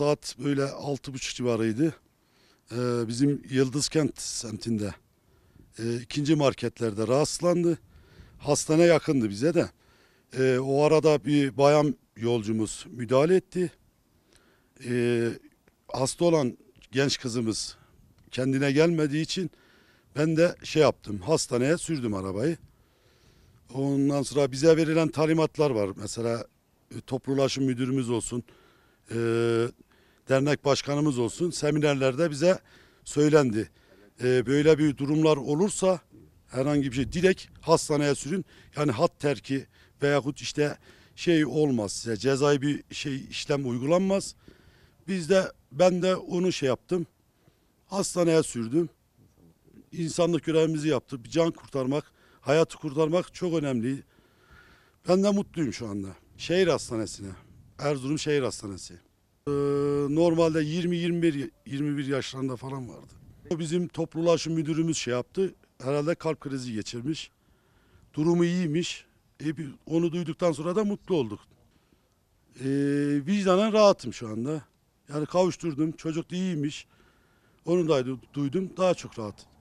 Saat böyle altı buçuk civarıydı. Ee, bizim Yıldızkent semtinde e, ikinci marketlerde rahatsızlandı. Hastane yakındı bize de. E, o arada bir bayan yolcumuz müdahale etti. E, hasta olan genç kızımız kendine gelmediği için ben de şey yaptım hastaneye sürdüm arabayı. Ondan sonra bize verilen talimatlar var. Mesela e, toplu müdürümüz olsun. Ee, dernek başkanımız olsun seminerlerde bize söylendi. Ee, böyle bir durumlar olursa herhangi bir şey direkt hastaneye sürün. Yani hat terki veyahut işte şey olmaz size cezai bir şey işlem uygulanmaz. Biz de ben de onu şey yaptım. Hastaneye sürdüm. İnsanlık görevimizi yaptık. Bir can kurtarmak, hayatı kurtarmak çok önemli. Ben de mutluyum şu anda. Şehir Hastanesi'ne. Erzurum Şehir Hastanesi. Ee, normalde 20-21 21 yaşlarında falan vardı. Bizim toplulaşım müdürümüz şey yaptı. Herhalde kalp krizi geçirmiş. Durumu iyiymiş. E, onu duyduktan sonra da mutlu olduk. E, vicdanen rahatım şu anda. Yani kavuşturdum. Çocuk da iyiymiş. Onu da duydum. Daha çok rahatım.